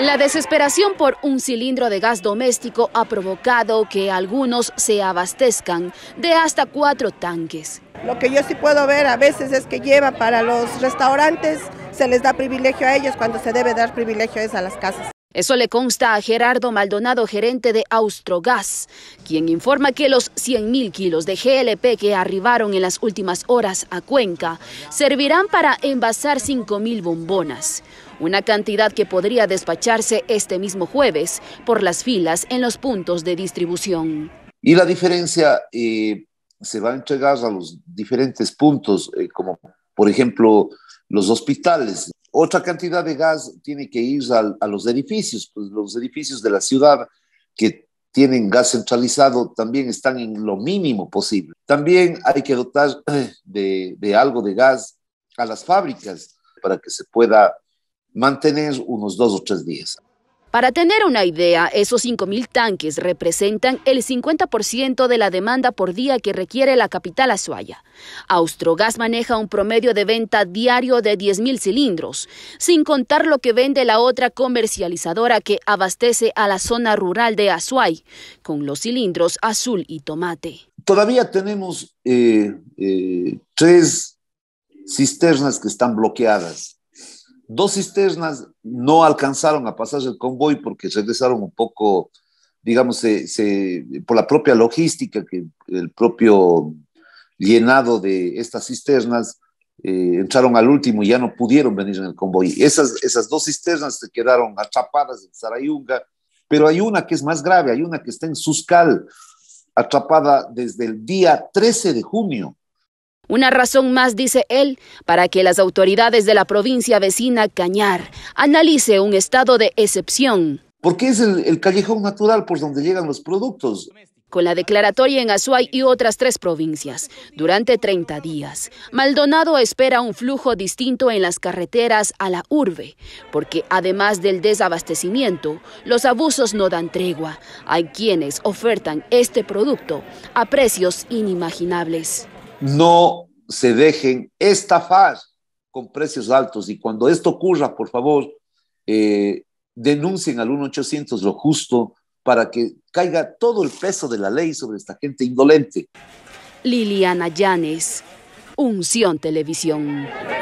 La desesperación por un cilindro de gas doméstico ha provocado que algunos se abastezcan de hasta cuatro tanques. Lo que yo sí puedo ver a veces es que lleva para los restaurantes, se les da privilegio a ellos cuando se debe dar privilegio es a las casas. Eso le consta a Gerardo Maldonado, gerente de Austrogas, quien informa que los 100.000 kilos de GLP que arribaron en las últimas horas a Cuenca servirán para envasar 5.000 bombonas, una cantidad que podría despacharse este mismo jueves por las filas en los puntos de distribución. Y la diferencia eh, se va a entregar a los diferentes puntos, eh, como por ejemplo los hospitales. Otra cantidad de gas tiene que ir a, los edificios, pues los edificios de la ciudad que tienen gas centralizado también están en lo mínimo posible. También hay que dotar de, de, algo de gas a las fábricas para que se pueda mantener unos dos o tres días. Para tener una idea, esos 5.000 tanques representan el 50% de la demanda por día que requiere la capital Azuaya. Austrogas maneja un promedio de venta diario de 10.000 cilindros, sin contar lo que vende la otra comercializadora que abastece a la zona rural de Azuay, con los cilindros azul y tomate. Todavía tenemos eh, eh, tres cisternas que están bloqueadas Dos cisternas no alcanzaron a pasar el convoy porque regresaron un poco, digamos, por la propia logística, que el propio llenado de estas cisternas, eh, entraron al último y ya no pudieron venir en el convoy. Esas, esas dos cisternas se quedaron atrapadas en Sarayunga, pero hay una que es más grave, hay una que está en Suscal, atrapada desde el día 13 de junio. Una razón más, dice él, para que las autoridades de la provincia vecina Cañar analice un estado de excepción. Porque es el, callejón natural por donde llegan los productos con la declaratoria en Azuay y otras tres provincias durante 30 días. Maldonado espera un flujo distinto en las carreteras a la urbe, porque además del desabastecimiento, los abusos no dan tregua. Hay quienes ofertan este producto a precios inimaginables. No se dejen estafar con precios altos y cuando esto ocurra, por favor, eh, denuncien al 1800 lo justo para que caiga todo el peso de la ley sobre esta gente indolente. Liliana Llanes, Unción Televisión.